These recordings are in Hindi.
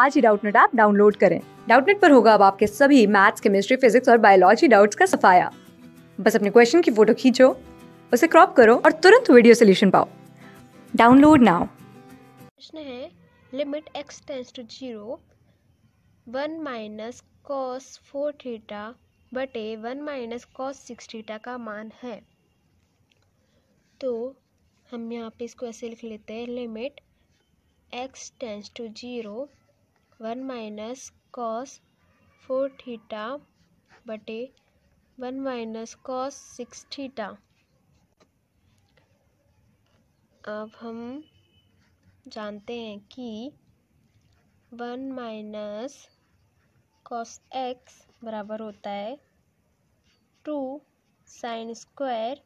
आज ही डाउटनेट ऐप डाउनलोड करें डाउटनेट पर होगा अब आपके सभी मैथ्स केमिस्ट्री फिजिक्स और बायोलॉजी डाउट्स का सफाया बस अपने क्वेश्चन की फोटो खींचो उसे क्रॉप करो और तुरंत वीडियो सोल्यूशन पाओ डाउनलोड नाउ प्रश्न है limit x tends to zero one minus cos four theta बटे one minus cos six theta का मान है तो हम यहाँ पे इसको ऐसे लिख लेते हैं limit x tends to zero one minus cos four theta बटे one minus cos six theta अब हम जानते हैं कि वन माइनस कॉस एक्स बराबर होता है two sine square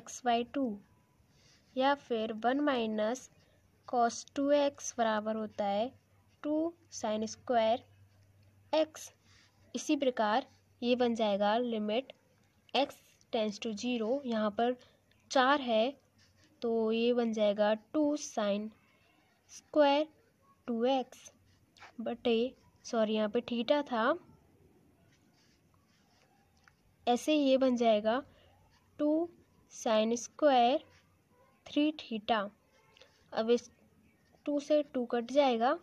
x by two या फिर one minus cos two x बराबर होता है टू साइन स्क्वायर एक्स इसी प्रकार ये बन जाएगा limit x tends to zero यहाँ पर चार है तो ये बन जाएगा two sine square two x बटे सॉरी यहाँ पे ठीटा था ऐसे ये बन जाएगा two sine square three theta अब इस टू से टू कट जाएगा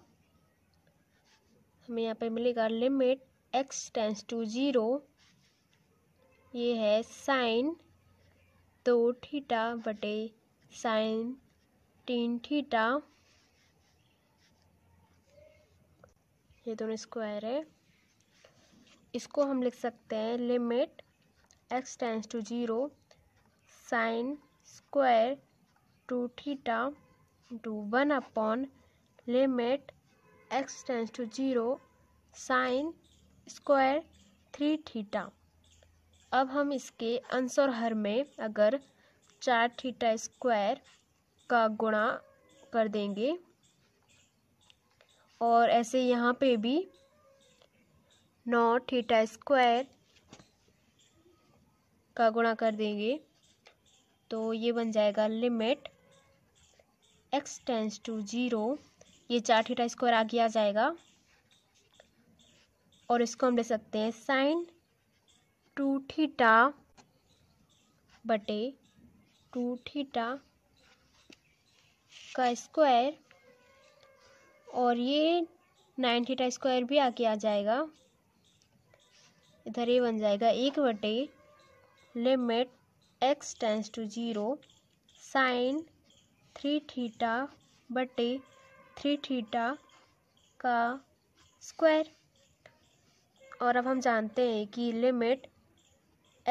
हमें यहाँ पे मिलेगा limit x tends to zero ये है साइन दो थीटा बटे साइन तीन थीटा ये दोनों स्क्वायर है इसको हम लिख सकते हैं limit x tends to zero sine square two theta two one upon limit x tends to zero sine square three theta अब हम इसके आंसर हर में अगर चार थीटा स्क्वायर का गुणा कर देंगे और ऐसे यहाँ पे भी नौ थीटा स्क्वायर का गुणा कर देंगे तो ये बन जाएगा limit x tends to zero ये चार थीटा स्क्वायर आगे आ जाएगा और इसको हम ले सकते हैं साइन टू थीटा बटे टू थीटा का स्क्वायर और ये नाइन थीटा स्क्वायर भी आगे आ जाएगा इधर ये बन जाएगा एक बटे limit x tends to zero sine three theta बटे थ्री थीटा का स्क्वायर और अब हम जानते हैं कि limit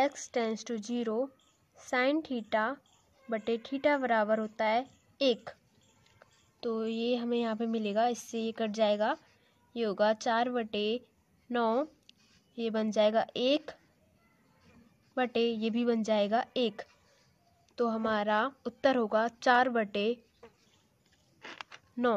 x tends to zero sine theta बटे थीटा बराबर होता है एक तो ये हमें यहाँ पे मिलेगा इससे ये कट जाएगा ये होगा चार बटे नौ ये बन जाएगा एक बटे ये भी बन जाएगा एक तो हमारा उत्तर होगा चार बटे नौ